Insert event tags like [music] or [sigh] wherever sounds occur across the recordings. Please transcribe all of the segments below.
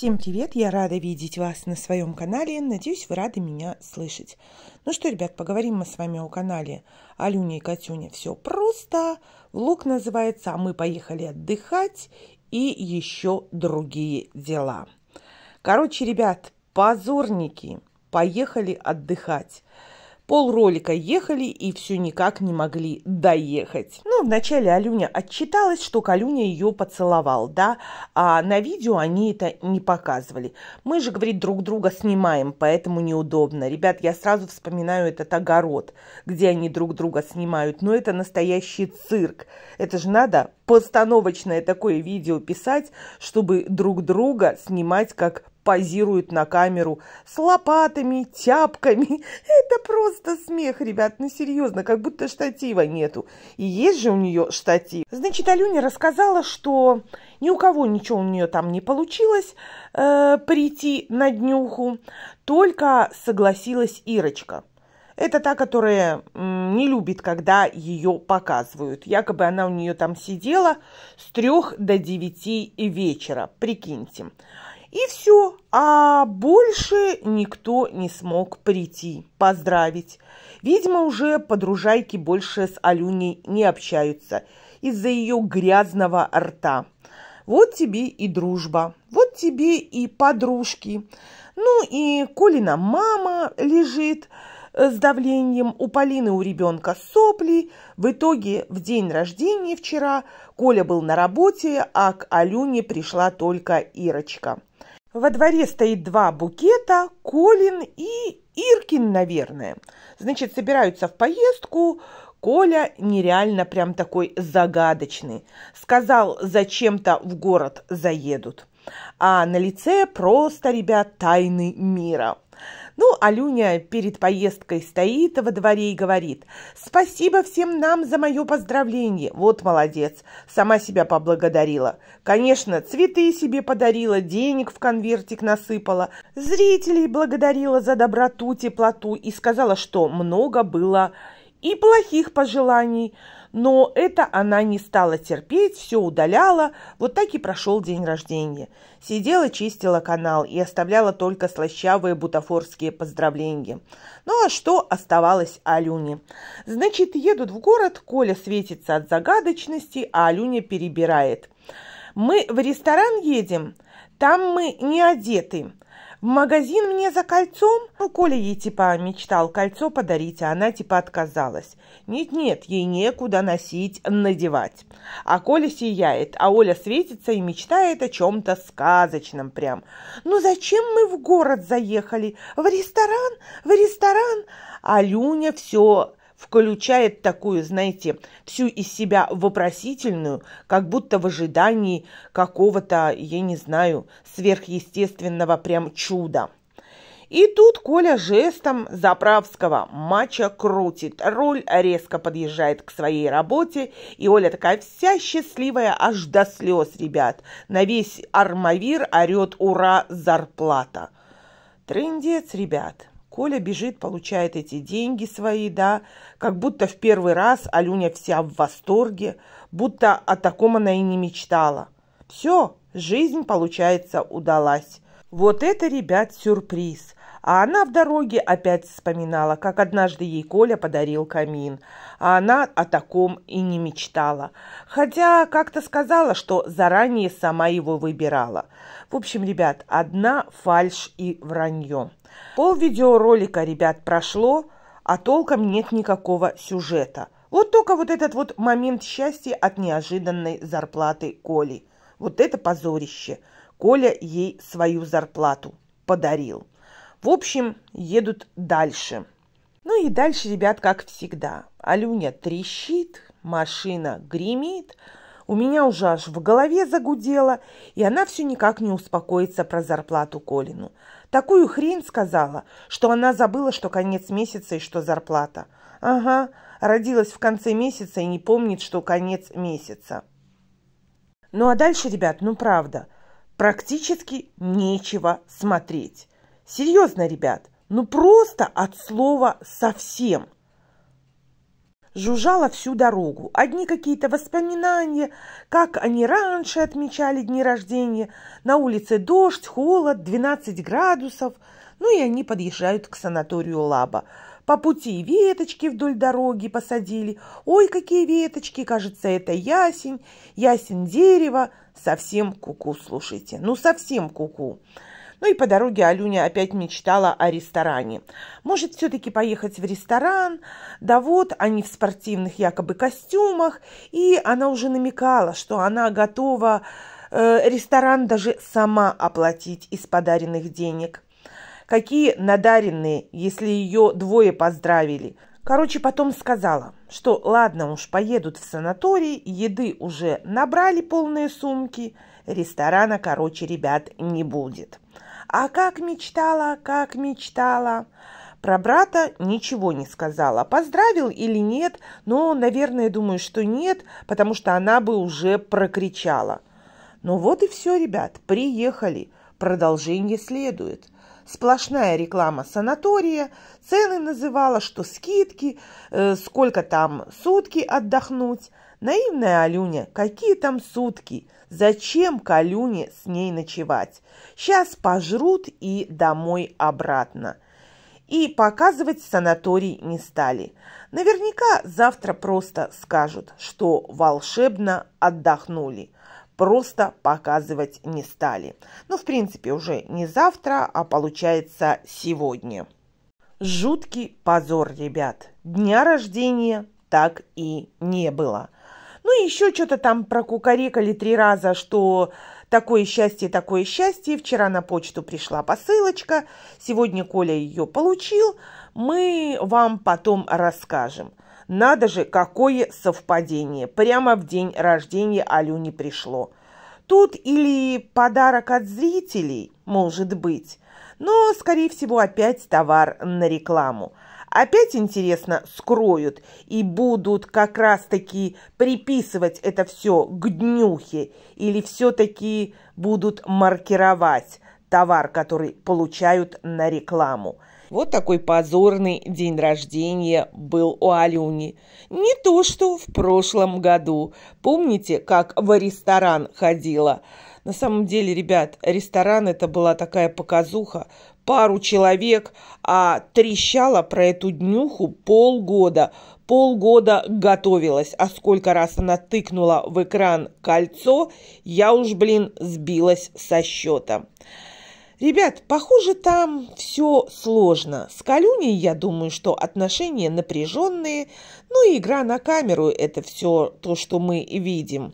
Всем привет! Я рада видеть вас на своем канале. Надеюсь, вы рады меня слышать. Ну что, ребят, поговорим мы с вами о канале Алюня и Катюня. Все просто. Влог называется «А мы поехали отдыхать» и еще другие дела. Короче, ребят, позорники, поехали отдыхать. Пол ролика ехали и все никак не могли доехать. Ну, вначале Алюня отчиталась, что Калюня ее поцеловал, да, а на видео они это не показывали. Мы же, говорит, друг друга снимаем, поэтому неудобно. Ребят, я сразу вспоминаю этот огород, где они друг друга снимают, но ну, это настоящий цирк. Это же надо постановочное такое видео писать, чтобы друг друга снимать как позируют на камеру с лопатами, тяпками. [laughs] Это просто смех, ребят, ну серьезно, как будто штатива нету. И есть же у нее штатив. Значит, Алюня рассказала, что ни у кого ничего у нее там не получилось э, прийти на днюху, только согласилась Ирочка. Это та, которая не любит, когда ее показывают. Якобы она у нее там сидела с трех до девяти вечера, прикиньте. И все, а больше никто не смог прийти, поздравить. Видимо, уже подружайки больше с Алюней не общаются из-за ее грязного рта. Вот тебе и дружба, вот тебе и подружки. Ну и Колина мама лежит э, с давлением, у Полины у ребенка сопли. В итоге в день рождения вчера Коля был на работе, а к Алюне пришла только Ирочка. Во дворе стоит два букета, Колин и Иркин, наверное. Значит, собираются в поездку. Коля нереально прям такой загадочный. Сказал, зачем-то в город заедут. А на лице просто, ребят, тайны мира. Ну, Алюня перед поездкой стоит во дворе и говорит, «Спасибо всем нам за мое поздравление! Вот молодец! Сама себя поблагодарила! Конечно, цветы себе подарила, денег в конвертик насыпала, зрителей благодарила за доброту, теплоту и сказала, что много было и плохих пожеланий, но это она не стала терпеть, все удаляла. Вот так и прошел день рождения. Сидела, чистила канал и оставляла только слащавые бутафорские поздравления. Ну а что оставалось Алюне? Значит, едут в город, Коля светится от загадочности, а Алюня перебирает. «Мы в ресторан едем, там мы не одеты». В магазин мне за кольцом? Ну, Коля ей типа мечтал кольцо подарить, а она типа отказалась. Нет-нет, ей некуда носить, надевать. А Коля сияет, а Оля светится и мечтает о чем-то сказочном прям. Ну зачем мы в город заехали? В ресторан? В ресторан? А Люня все включает такую, знаете, всю из себя вопросительную, как будто в ожидании какого-то, я не знаю, сверхъестественного прям чуда. И тут Коля жестом заправского мача крутит. Руль резко подъезжает к своей работе, и Оля такая вся счастливая, аж до слез, ребят. На весь армавир орет «Ура! Зарплата!» Трындец, ребят. Коля бежит, получает эти деньги свои, да, как будто в первый раз Алюня вся в восторге, будто о таком она и не мечтала. Все, жизнь, получается, удалась. Вот это, ребят, сюрприз. А она в дороге опять вспоминала, как однажды ей Коля подарил камин. А она о таком и не мечтала. Хотя как-то сказала, что заранее сама его выбирала. В общем, ребят, одна фальш и вранье. Пол видеоролика, ребят, прошло, а толком нет никакого сюжета. Вот только вот этот вот момент счастья от неожиданной зарплаты Коли. Вот это позорище. Коля ей свою зарплату подарил. В общем, едут дальше. Ну и дальше, ребят, как всегда. Алюня трещит, машина гремит, у меня уже аж в голове загудело, и она все никак не успокоится про зарплату Колину. Такую хрень сказала, что она забыла, что конец месяца и что зарплата. Ага, родилась в конце месяца и не помнит, что конец месяца. Ну а дальше, ребят, ну правда, практически нечего смотреть. Серьезно, ребят, ну просто от слова совсем – жужжала всю дорогу. Одни какие-то воспоминания, как они раньше отмечали дни рождения. На улице дождь, холод, 12 градусов. Ну и они подъезжают к санаторию Лаба. По пути веточки вдоль дороги посадили. Ой, какие веточки, кажется, это ясень, ясень дерево. Совсем куку, -ку, слушайте, ну совсем куку. -ку. Ну и по дороге Алюня опять мечтала о ресторане. Может, все-таки поехать в ресторан? Да вот, они в спортивных якобы костюмах, и она уже намекала, что она готова э, ресторан даже сама оплатить из подаренных денег. Какие надаренные, если ее двое поздравили – Короче, потом сказала, что ладно уж, поедут в санаторий, еды уже набрали полные сумки, ресторана, короче, ребят, не будет. А как мечтала, как мечтала. Про брата ничего не сказала. Поздравил или нет, но, наверное, думаю, что нет, потому что она бы уже прокричала. Ну вот и все, ребят, приехали. Продолжение следует. Сплошная реклама санатория, цены называла, что скидки, э, сколько там сутки отдохнуть. Наивная Алюня, какие там сутки – Зачем Калюне с ней ночевать? Сейчас пожрут и домой обратно. И показывать санаторий не стали. Наверняка завтра просто скажут, что волшебно отдохнули. Просто показывать не стали. Ну, в принципе, уже не завтра, а получается сегодня. Жуткий позор, ребят. Дня рождения так и не было. Ну и еще что-то там прокукарекали три раза, что такое счастье, такое счастье. Вчера на почту пришла посылочка, сегодня Коля ее получил. Мы вам потом расскажем. Надо же, какое совпадение. Прямо в день рождения Алюне пришло. Тут или подарок от зрителей, может быть, но, скорее всего, опять товар на рекламу опять, интересно, скроют и будут как раз-таки приписывать это все к днюхе или все-таки будут маркировать товар, который получают на рекламу. Вот такой позорный день рождения был у Алюни. Не то, что в прошлом году. Помните, как в ресторан ходила? На самом деле, ребят, ресторан это была такая показуха, пару человек, а трещала про эту днюху полгода. Полгода готовилась, а сколько раз она тыкнула в экран кольцо, я уж, блин, сбилась со счета. Ребят, похоже, там все сложно. С Калюней, я думаю, что отношения напряженные, ну и игра на камеру – это все то, что мы видим.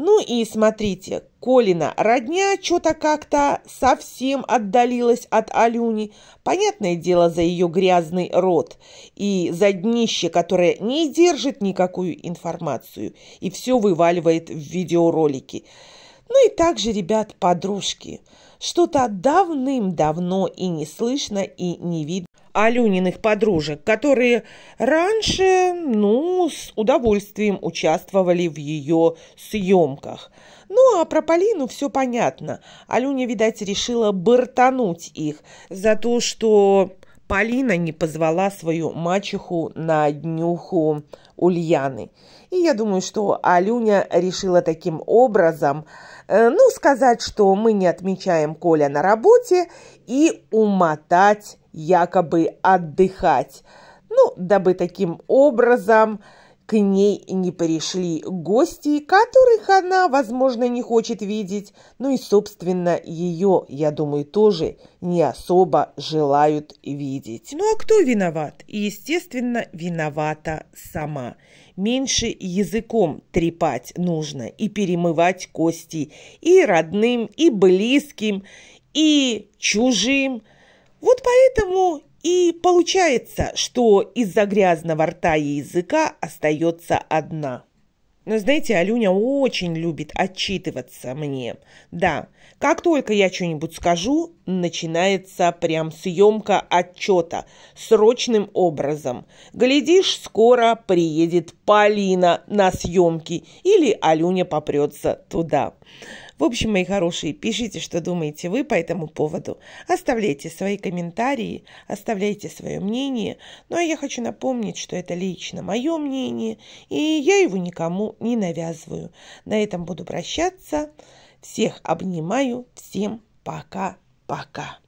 Ну и смотрите, Колина родня что-то как-то совсем отдалилась от Алюни. Понятное дело, за ее грязный рот и за днище, которое не держит никакую информацию и все вываливает в видеоролики. Ну и также, ребят, подружки. Что-то давным-давно и не слышно, и не видно. Алюниных подружек, которые раньше, ну, с удовольствием участвовали в ее съемках. Ну, а про Полину все понятно. Алюня, видать, решила бортануть их за то, что Полина не позвала свою мачеху на днюху Ульяны. И я думаю, что Алюня решила таким образом, э, ну, сказать, что мы не отмечаем Коля на работе и умотать якобы отдыхать, ну, дабы таким образом к ней не пришли гости, которых она, возможно, не хочет видеть, ну и, собственно, ее, я думаю, тоже не особо желают видеть. Ну а кто виноват? Естественно, виновата сама. Меньше языком трепать нужно и перемывать кости и родным, и близким, и чужим – вот поэтому и получается, что из-за грязного рта и языка остается одна. Но знаете, Алюня очень любит отчитываться мне. Да, как только я что-нибудь скажу, начинается прям съемка отчета срочным образом. Глядишь, скоро приедет Полина на съемки или Алюня попрется туда. В общем, мои хорошие, пишите, что думаете вы по этому поводу. Оставляйте свои комментарии, оставляйте свое мнение. Ну а я хочу напомнить, что это лично мое мнение, и я его никому не навязываю. На этом буду прощаться. Всех обнимаю. Всем пока-пока.